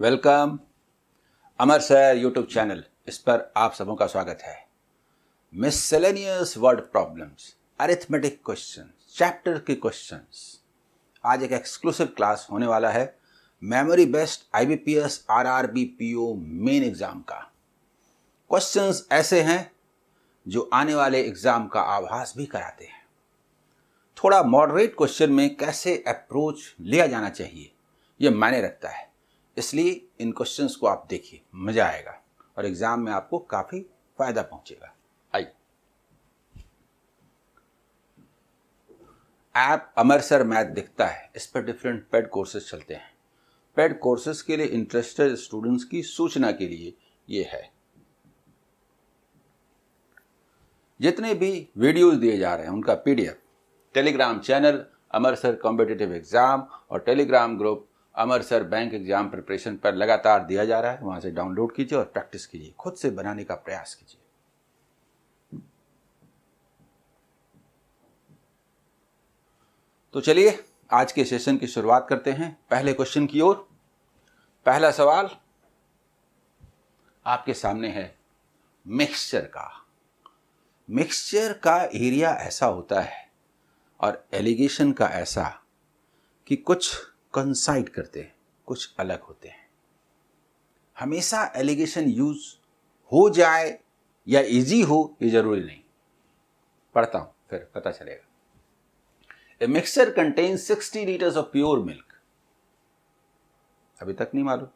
Welcome Amar sir YouTube channel इस पर आप सबों का स्वागत है miscellaneous word problems arithmetic question chapter के क्वेश्चन आज एक एक्सक्लूसिव क्लास होने वाला है memory based I B P S R R B P O main exam का क्वेश्चन ऐसे हैं जो आने वाले एग्जाम का आभास भी कराते हैं थोड़ा मॉडरेट क्वेश्चन में कैसे अप्रोच लिया जाना चाहिए यह मायने रखता है इसलिए इन क्वेश्चंस को आप देखिए मज़ा आएगा और एग्ज़ाम में आपको काफ़ी फ़ायदा पहुंचेगा आइए ऐप अमरसर मैथ दिखता है इस पर डिफरेंट पेड कोर्सेज चलते हैं पेड कोर्सेज के लिए इंटरेस्टेड स्टूडेंट्स की सूचना के लिए यह है जितने भी वीडियोस दिए जा रहे हैं उनका PDF Telegram channel Amar sir competitive exam और Telegram group Amar sir bank exam preparation पर लगातार दिया जा रहा है वहां से डाउनलोड कीजिए और प्रैक्टिस कीजिए खुद से बनाने का प्रयास कीजिए तो चलिए आज के सेशन की शुरुआत करते हैं पहले क्वेश्चन की ओर पहला सवाल आपके सामने है मिक्सचर का मिक्सचर का एरिया ऐसा होता है और एलिगेशन का ऐसा कि कुछ कंसाइड करते हैं कुछ अलग होते हैं हमेशा एलिगेशन यूज हो जाए या इजी हो ये जरूरी नहीं पढ़ता हूं फिर पता चलेगा a mixture contain 60 litres of pure milk अभी तक नहीं मालूम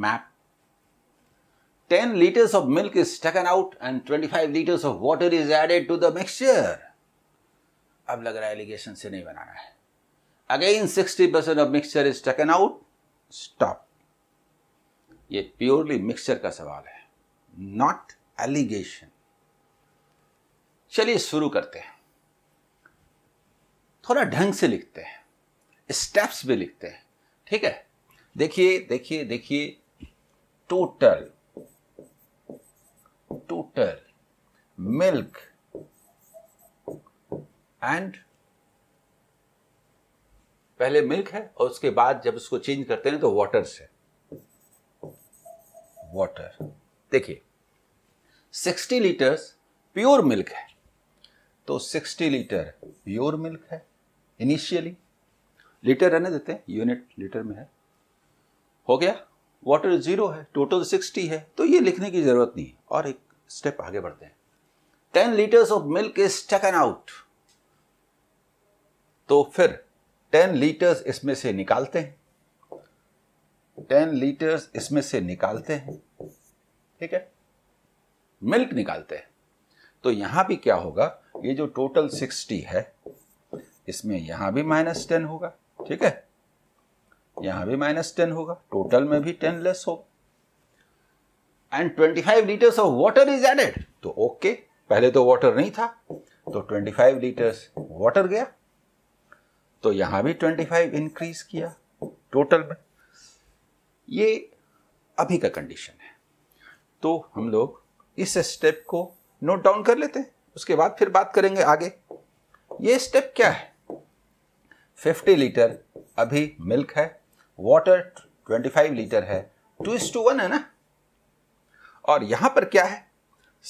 मैप 10 of milk is taken out and twenty 25 litres of water is added to the mixture अब लग रहा है एलिगेशन से नहीं बनाना है sixty 60% of mixture is taken out stop ये प्योरली मिक्सचर का सवाल है नॉट एलिगेशन चलिए शुरू करते हैं थोड़ा ढंग से लिखते हैं स्टेप्स भी लिखते हैं ठीक है देखिए देखिए देखिए टोटल टोटल मिल्क एंड पहले मिल्क है और उसके बाद जब इसको चेंज करते हैं तो वाटर से वाटर देखिए 60 लीटर प्योर मिल्क है तो 60 लीटर प्योर मिल्क है इनिशियली लीटर रहने देते हैं यूनिट लीटर में है हो गया वाटर जीरो है टोटल 60 है तो ये लिखने की जरूरत नहीं है और एक स्टेप आगे बढ़ते हैं ten litres of milk is taken out तो फिर टेन लीटर्स इसमें से निकालते हैं टेन लीटर्स इसमें से निकालते हैं ठीक है मिल्क निकालते हैं तो यहां भी क्या होगा ये जो टोटल सिक्सटी है इसमें यहां भी माइनस टेन होगा ठीक है यहां भी माइनस टेन होगा टोटल में भी टेन लेस होगा and twenty five litres of water is added तो ओके okay, पहले तो वाटर नहीं था तो ट्वेंटी फाइव लीटर्स वाटर गया तो यहां भी 25 इंक्रीज किया टोटल में ये अभी का कंडीशन है तो हम लोग इस स्टेप को नोट डाउन कर लेते हैं उसके बाद फिर बात करेंगे आगे ये स्टेप क्या है 50 लीटर अभी मिल्क है वाटर 25 लीटर है टू इज टू वन है ना और यहां पर क्या है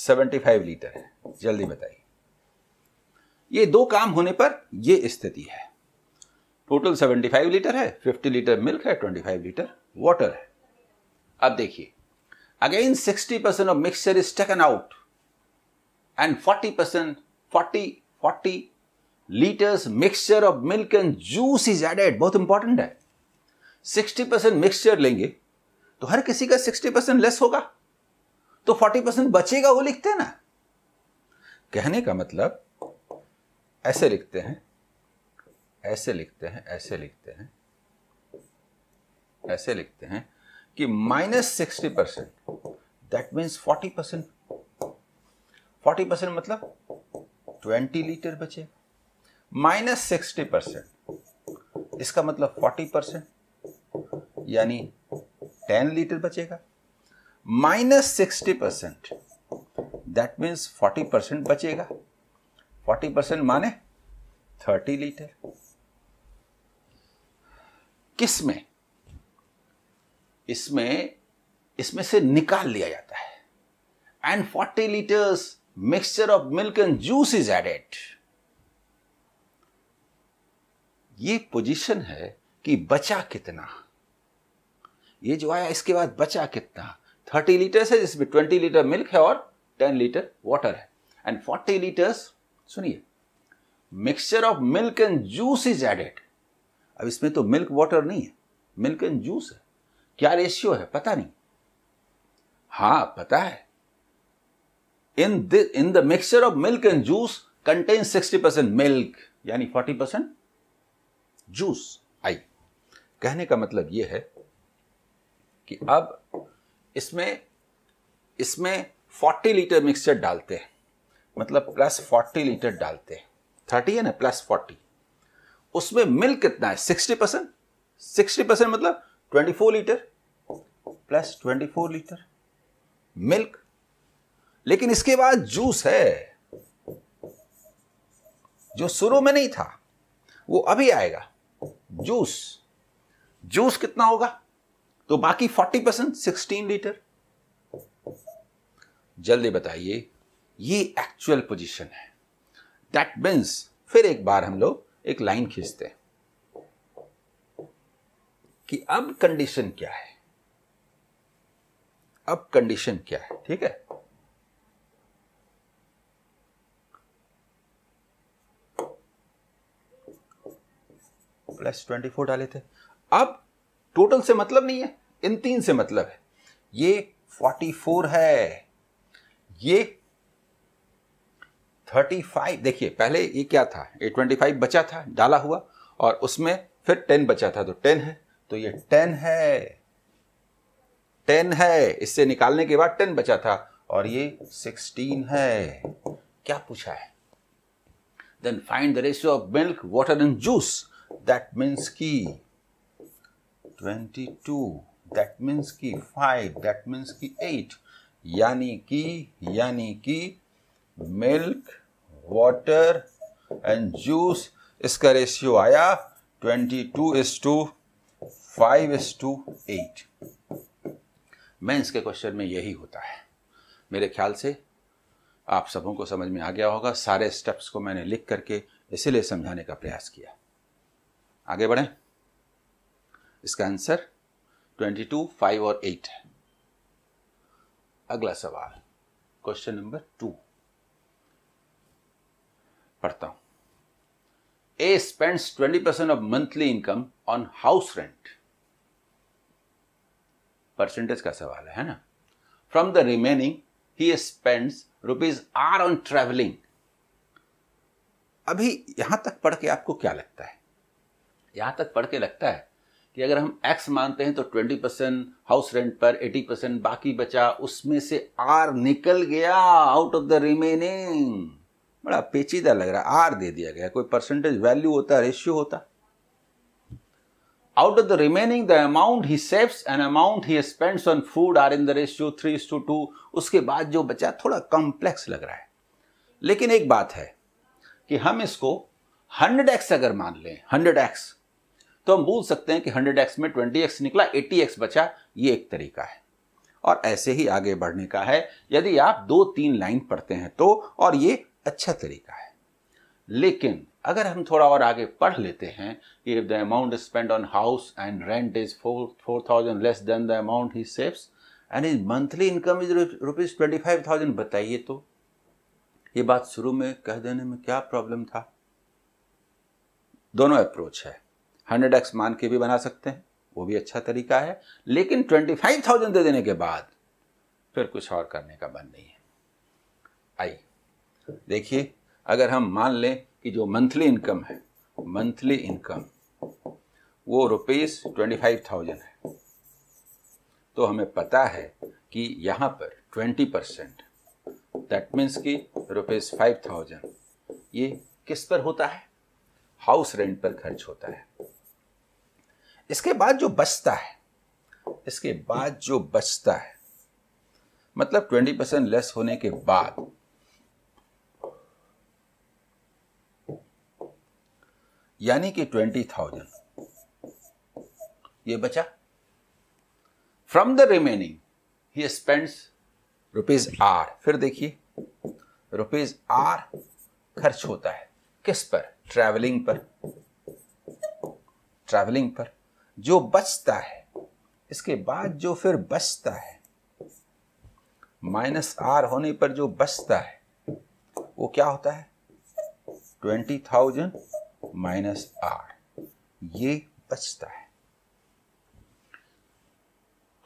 75 लीटर है जल्दी बताइए ये दो काम होने पर ये स्थिति है टोटल 75 लीटर है 50 लीटर मिल्क है 25 लीटर वाटर है अब देखिए again 60 percent of mixture is taken out and 40 percent forty forty liters mixture of milk and juice is added बहुत इंपॉर्टेंट है 60 परसेंट मिक्सचर लेंगे तो हर किसी का 60 परसेंट लेस होगा तो 40 परसेंट बचेगा वो लिखते हैं ना कहने का मतलब ऐसे लिखते हैं ऐसे लिखते हैं ऐसे लिखते हैं ऐसे लिखते हैं कि minus sixty percent that means forty percent forty percent मतलब ट्वेंटी लीटर बचे माइनस सिक्सटी परसेंट इसका मतलब फोर्टी परसेंट यानी टेन लीटर बचेगा minus sixty percent that means forty percent बचेगा फोर्टी परसेंट माने थर्टी लीटर किस में इसमें इसमें से निकाल लिया जाता है and forty litres mixture of milk and juice is added ये पोजीशन है कि बचा कितना ये जो आया इसके बाद बचा कितना थर्टी लीटर्स है जिसमें ट्वेंटी लीटर मिल्क है और टेन लीटर वाटर है एंड फोर्टी लीटर्स सुनिए mixture of milk and juice is added अब इसमें तो मिल्क वाटर नहीं है मिल्क एंड जूस है क्या रेशियो है पता नहीं हां पता है in in the mixture of milk and juice contain 60 percent milk यानी 40 परसेंट जूस आई कहने का मतलब यह है कि अब इसमें इसमें 40 लीटर मिक्सचर डालते हैं मतलब प्लस 40 लीटर डालते हैं 30 है ना प्लस फोर्टी उसमें मिल्क कितना है सिक्सटी परसेंट सिक्सटी परसेंट मतलब twenty four litre plus twenty four litre milk लेकिन इसके बाद जूस है जो शुरू में नहीं था वो अभी आएगा जूस जूस कितना होगा तो बाकी फोर्टी परसेंट सिक्सटीन लीटर जल्दी बताइए ये एक्चुअल पोजीशन है दैट मीन्स फिर एक बार हम लोग एक लाइन खींचते हैं कि अब कंडीशन क्या है अब कंडीशन क्या है ठीक है प्लस ट्वेंटी फोर डाले थे अब टोटल से मतलब नहीं है इन तीन से मतलब है ये फोर्टी फोर है ये थर्टी फाइव देखिए पहले ये क्या था ए ट्वेंटी फाइव बचा था डाला हुआ और उसमें फिर टेन बचा था तो टेन है तो ये टेन है टेन है इससे निकालने के बाद टेन बचा था और ये सिक्सटीन है क्या पूछा है then find the ratio of milk water and juice that means की ट्वेंटी टू दैट मीन्स की फाइव दैट मीन्स की एट यानी कि यानी कि मिल्क वाटर एंड जूस इसका रेशियो आया twenty two is to five is to eight mains के क्वेश्चन में यही होता है मेरे ख्याल से आप सबों को समझ में आ गया होगा सारे स्टेप्स को मैंने लिख करके इसीलिए समझाने का प्रयास किया आगे बढ़े इसका आंसर ट्वेंटी टू फाइव और एट है अगला सवाल क्वेश्चन नंबर टू पढ़ता हूं A spends twenty percent of monthly income on house rent percentage का सवाल है ना from the remaining he spends rupees R on travelling अभी यहां तक पढ़ के आपको क्या लगता है यहां तक पढ़ के लगता है कि अगर हम एक्स मानते हैं तो ट्वेंटी परसेंट हाउस रेंट पर एटी परसेंट बाकी बचा उसमें से आर निकल गया आउट ऑफ द रिमेनिंग बड़ा पेचीदा लग रहा है आर दे दिया गया कोई परसेंटेज वैल्यू होता रेशियो होता out of the remaining the amount he saves and amount he spends on food are in the ratio three two two उसके बाद जो बचा थोड़ा कॉम्प्लेक्स लग रहा है लेकिन एक बात है कि हम इसको हंड्रेड एक्स अगर मान लें हंड्रेड एक्स तो हम बोल सकते हैं कि हंड्रेड एक्स में ट्वेंटी एक्स निकला एटी एक्स बचा ये एक तरीका है और ऐसे ही आगे बढ़ने का है यदि आप दो तीन लाइन पढ़ते हैं तो और ये अच्छा तरीका है लेकिन अगर हम थोड़ा और आगे पढ़ लेते हैं कि if the amount spend on house and rent is four four thousand less than the amount he saves and is monthly income is rupees twenty five thousand बताइए तो ये बात शुरू में कह देने में क्या प्रॉब्लम था दोनों अप्रोच है हंड्रेड एक्स मान के भी बना सकते हैं वो भी अच्छा तरीका है लेकिन ट्वेंटी फाइव थाउजेंड दे देने के बाद फिर कुछ और करने का मन नहीं है आइए देखिए अगर हम मान लें कि जो मंथली इनकम है मंथली इनकम वो रुपीज़ ट्वेंटी फाइव थाउजेंड है तो हमें पता है कि यहाँ पर ट्वेंटी परसेंट दैट मीन्स कि रुपीज़ फाइव थाउजेंड ये किस पर होता है हाउस रेंट पर खर्च होता है इसके बाद जो बचता है इसके बाद जो बचता है मतलब ट्वेंटी परसेंट लेस होने के बाद यानी कि ट्वेंटी थाउजेंड ये बचा from the remaining he spends rupees R फिर देखिए रुपीज आर खर्च होता है किस पर ट्रैवलिंग पर ट्रैवलिंग पर जो बचता है इसके बाद जो फिर बचता है माइनस आर होने पर जो बचता है वो क्या होता है ट्वेंटी थाउजेंड माइनस आर ये बचता है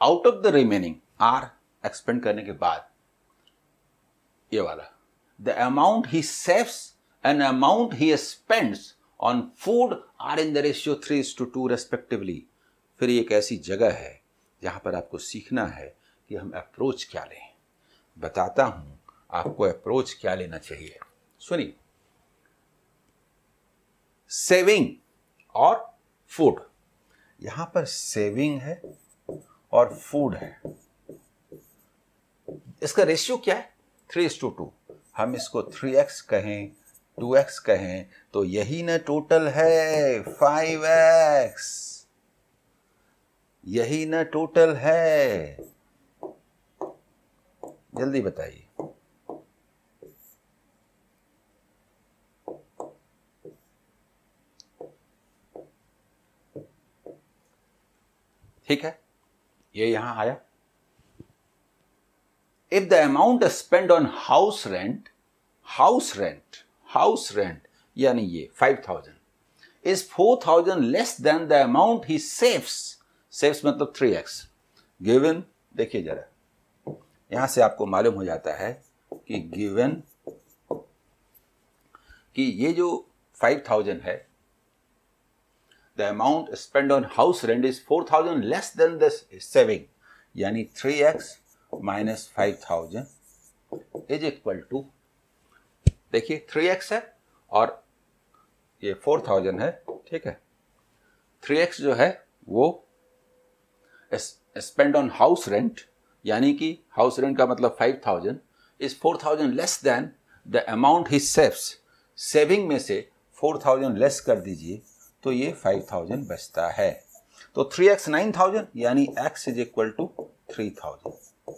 out of the remaining R expend करने के बाद ये वाला the amount he saves and amount he spends on food are in the ratio three two two respectively फिर एक ऐसी जगह है जहां पर आपको सीखना है कि हम अप्रोच क्या लें बताता हूं आपको अप्रोच क्या लेना चाहिए सुनिए सेविंग और फूड यहां पर सेविंग है और फूड है इसका रेशियो क्या है थ्री टू टू हम इसको थ्री एक्स कहें टू एक्स कहें तो यही ना टोटल है फाइव एक्स यही ना टोटल है जल्दी बताइए ठीक है ये यहां आया if the amount spend on house rent house rent house rent यानी ये five thousand is four thousand less than the amount he saves saves मतलब थ्री एक्स गिवन देखिए जरा यहां से आपको मालूम हो जाता है कि गिवन कि ये जो फाइव थाउजेंड है the amount spent on house rent is 4000 less than the saving यानी 3x X minus five thousand is equal to देखिए 3x है और ये 4000 है ठीक है 3x जो है वो स्पेंड ऑन हाउस रेंट यानी कि हाउस रेंट का मतलब 5000 is 4000 less than the amount he saves saving में से 4000 लेस कर दीजिए तो ये फाइव थाउजेंड बचता है तो थ्री एक्स नाइन थाउजेंड यानी X is equal to three thousand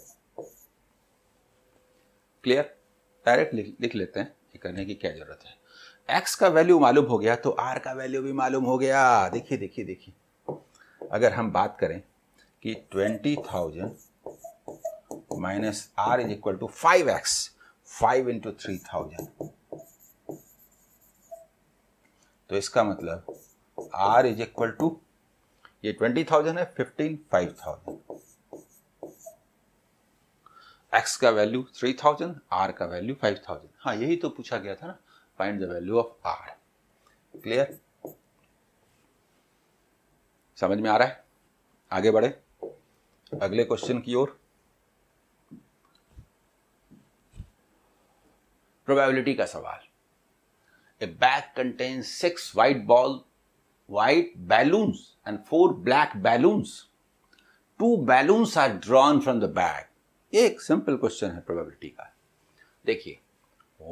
clear direct लिख, लेते हैं ये करने की क्या जरूरत है एक्स का वैल्यू मालूम हो गया तो आर का वैल्यू भी मालूम हो गया देखिए देखिए देखिए अगर हम बात करें कि twenty thousand minus R is equal to five X five into three thousand तो इसका मतलब आर इज इक्वल टू ये ट्वेंटी थाउजेंड है फिफ्टीन फाइव थाउजेंड एक्स का वैल्यू थ्री थाउजेंड आर का वैल्यू फाइव थाउजेंड हाँ यही तो पूछा गया था ना find the value of R clear समझ में आ रहा है आगे बढ़े अगले क्वेश्चन की ओर प्रोबेबिलिटी का सवाल a bag contain six white ball white balloons and four black balloons. Two balloons are drawn from the bag. ये एक सिंपल क्वेश्चन है प्रोबेबिलिटी का देखिए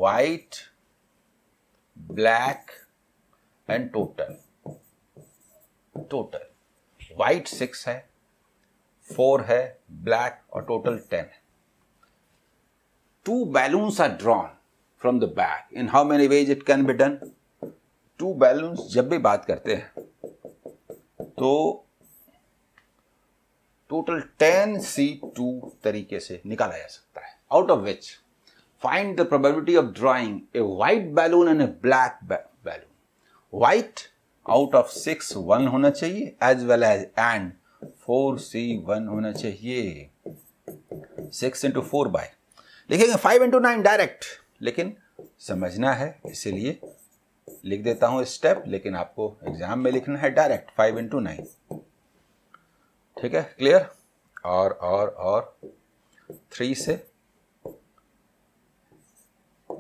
white, black and total. Total. White six है four है black और total ten है two balloons are drawn from the bag in how many ways it can be done two balloons जब भी बात करते हैं तो टोटल टेन सी टू तरीके से निकाला जा सकता है out of which find the probability of drawing a white balloon and a black balloon white out of six one होना चाहिए as well as and four C one होना चाहिए सिक्स इंटू फोर बाय लिखेंगे five into nine direct लेकिन समझना है इसीलिए लिख देता हूं स्टेप लेकिन आपको एग्जाम में लिखना है डायरेक्ट फाइव इंटू नाइन ठीक है क्लियर और और और थ्री से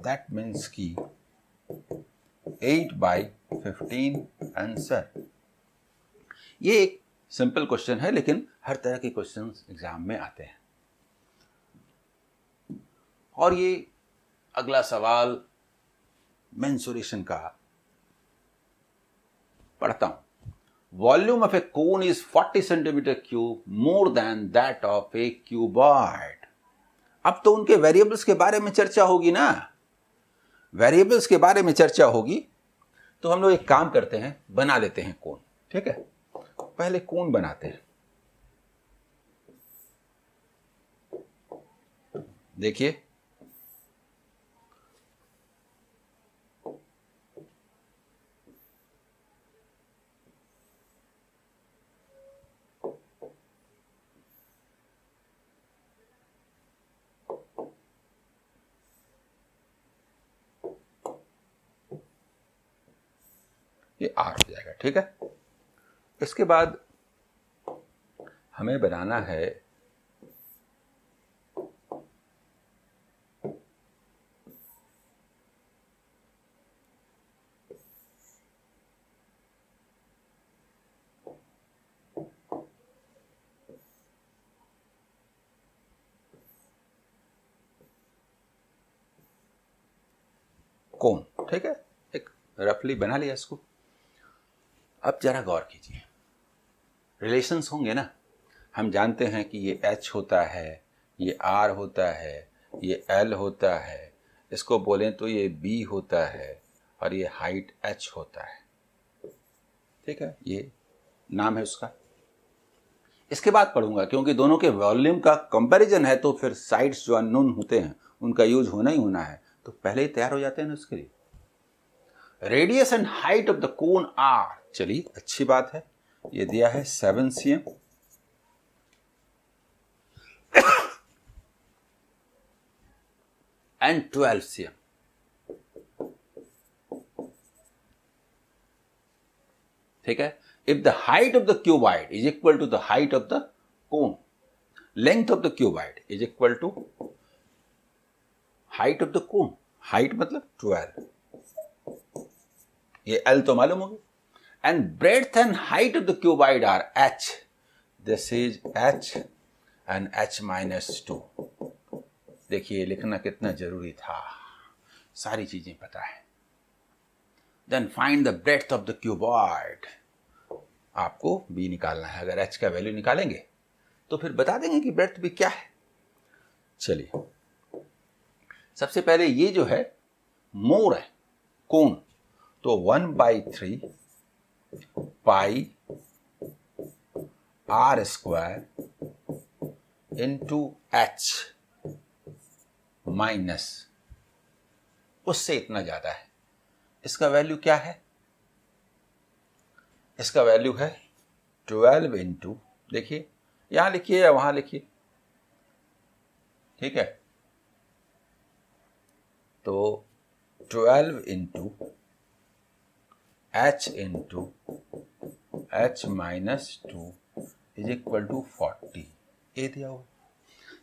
दैट मीन्स की एट बाई फिफ्टीन आंसर ये एक सिंपल क्वेश्चन है लेकिन हर तरह के क्वेश्चन एग्जाम में आते हैं और ये अगला सवाल मैंसुरेशन का पढ़ता हूं volume of a cone is 40 centimetre cube more than that of a cuboid अब तो उनके वेरिएबल्स के बारे में चर्चा होगी ना वेरिएबल्स के बारे में चर्चा होगी तो हम लोग एक काम करते हैं बना लेते हैं कोन ठीक है पहले कोन बनाते हैं देखिए ये आठ हो जाएगा ठीक है इसके बाद हमें बनाना है कौन ठीक है एक रफली बना लिया इसको अब जरा गौर कीजिए रिलेशंस होंगे ना हम जानते हैं कि ये एच होता है ये आर होता है ये एल होता है इसको बोलें तो ये बी होता है और ये हाइट एच होता है ठीक है ये नाम है उसका इसके बाद पढ़ूंगा क्योंकि दोनों के वॉल्यूम का कंपैरिजन है तो फिर साइड्स जो अनुन होते हैं उनका यूज होना ही होना है तो पहले ही तैयार हो जाते हैं ना उसके लिए radius and height of the cone are चलिए अच्छी बात है ये दिया है seven C M and twelve C M ठीक है if the height of the cuboid is equal to the height of the cone length of the cuboid is equal to height of the cone height मतलब twelve ये L तो मालूम होगी and breadth and height of the cuboid are h. This is h and h minus two देखिए लिखना कितना जरूरी था सारी चीजें पता है then find the breadth of the cuboid आपको बी निकालना है अगर एच का वैल्यू निकालेंगे तो फिर बता देंगे कि ब्रेथ भी क्या है चलिए सबसे पहले ये जो है मोर है कौन तो one by three pi R square into H minus उससे इतना ज़्यादा है इसका वैल्यू क्या है इसका वैल्यू है ट्वेल्व इंटू देखिए यहां लिखिए या वहां लिखिए ठीक है तो twelve into H into H minus two is equal to forty ए दिया हुआ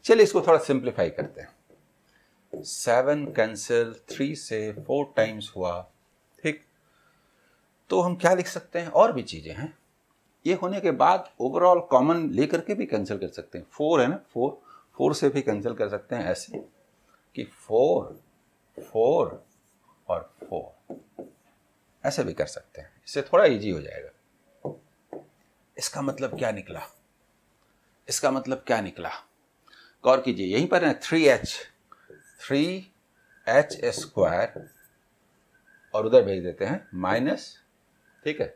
चलिए इसको थोड़ा सिंप्लीफाई करते हैं सेवन कैंसिल थ्री से फोर टाइम्स हुआ ठीक तो हम क्या लिख सकते हैं और भी चीज़ें हैं ये होने के बाद ओवरऑल कॉमन लेकर के भी कैंसिल कर सकते हैं फोर है ना फोर फोर से भी कैंसिल कर सकते हैं ऐसे कि फोर फोर और फोर ऐसे भी कर सकते हैं इससे थोड़ा इजी हो जाएगा इसका मतलब क्या निकला इसका मतलब क्या निकला गौर कीजिए यहीं पर है three H three H square और उधर भेज देते हैं माइनस ठीक है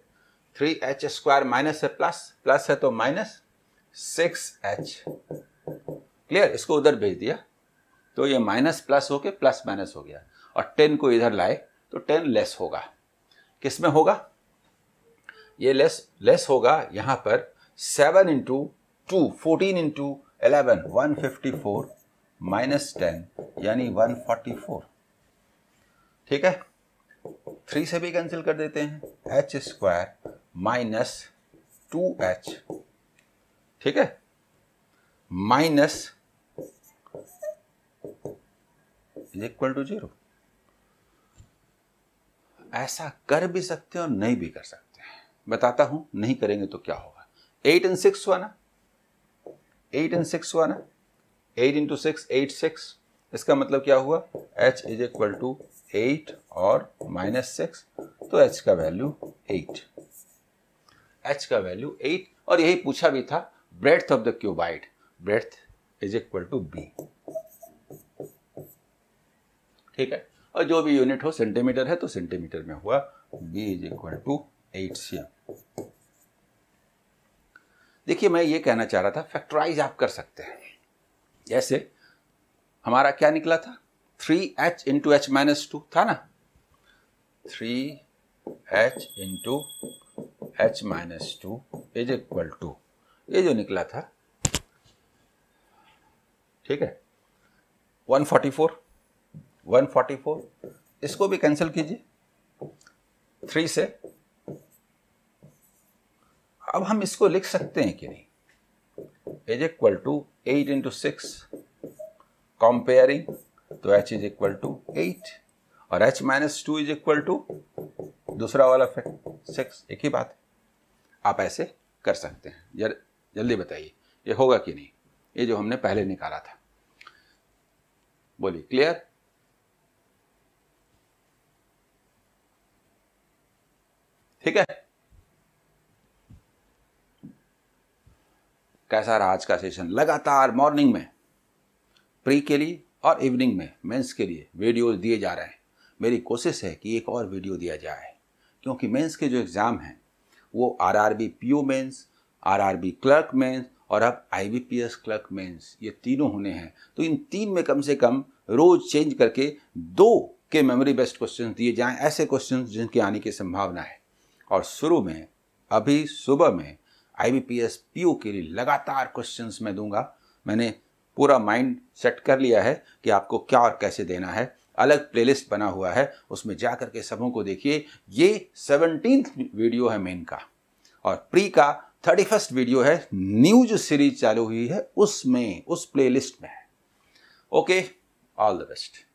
थ्री एच स्क्वायर माइनस है प्लस प्लस है तो माइनस सिक्स एच क्लियर इसको उधर भेज दिया तो ये माइनस प्लस होके प्लस माइनस हो गया और टेन को इधर लाए तो टेन लेस होगा किस में होगा ये लेस लेस होगा यहां पर seven into two fourteen into eleven one fifty four minus ten यानी वन फोर्टी फोर ठीक है थ्री से भी कैंसिल कर देते हैं H square minus two H ठीक है minus is equal to zero ऐसा कर भी सकते हैं और नहीं भी कर सकते हैं बताता हूं नहीं करेंगे तो क्या होगा एट एंड सिक्स हुआ ना एट एंड सिक्स हुआ ना eight into six eight six इसका मतलब क्या हुआ h is equal to eight और माइनस सिक्स तो h का वैल्यू एट h का वैल्यू एट और यही पूछा भी था breadth of the cuboid breadth is equal to B ठीक है और जो भी यूनिट हो सेंटीमीटर है तो सेंटीमीटर में हुआ B is equal to eight C M देखिए मैं ये कहना चाह रहा था फैक्टराइज आप कर सकते हैं जैसे हमारा क्या निकला था three H into H minus two था ना three H into H minus two is equal to ये जो निकला था ठीक है 144 144 इसको भी कैंसिल कीजिए थ्री से अब हम इसको लिख सकते हैं कि नहीं is equal to eight into six comparing तो H is equal to eight और H minus two is equal to दूसरा वाला फैक्ट सिक्स एक ही बात है आप ऐसे कर सकते हैं जर, जल्दी बताइए ये होगा कि नहीं ये जो हमने पहले निकाला था बोलिए क्लियर ठीक है कैसा रहा आज का सेशन लगातार मॉर्निंग में प्री के लिए और इवनिंग में मेंस के लिए वीडियोस दिए जा रहे हैं मेरी कोशिश है कि एक और वीडियो दिया जाए क्योंकि मेंस के जो एग्ज़ाम हैं वो R R B RRB mains or clerk mains और अब आईबीपीएस क्लर्क मेन्स ये तीनों होने हैं तो इन तीन में कम से कम रोज़ चेंज करके दो के मेमोरी बेस्ट क्वेश्चन दिए जाए ऐसे क्वेश्चन जिनके आने की संभावना है और शुरू में अभी सुबह में I B P S P U के लिए लगातार क्वेश्चन मैं दूंगा मैंने पूरा माइंड सेट कर लिया है कि आपको क्या और कैसे देना है अलग प्लेलिस्ट बना हुआ है उसमें जा कर के सबों को देखिए ये सेवनटीन वीडियो है मेन का और प्री का थर्टी फर्स्ट वीडियो है न्यूज सीरीज चालू हुई है उसमें उस प्लेलिस्ट में है ओके ऑल द बेस्ट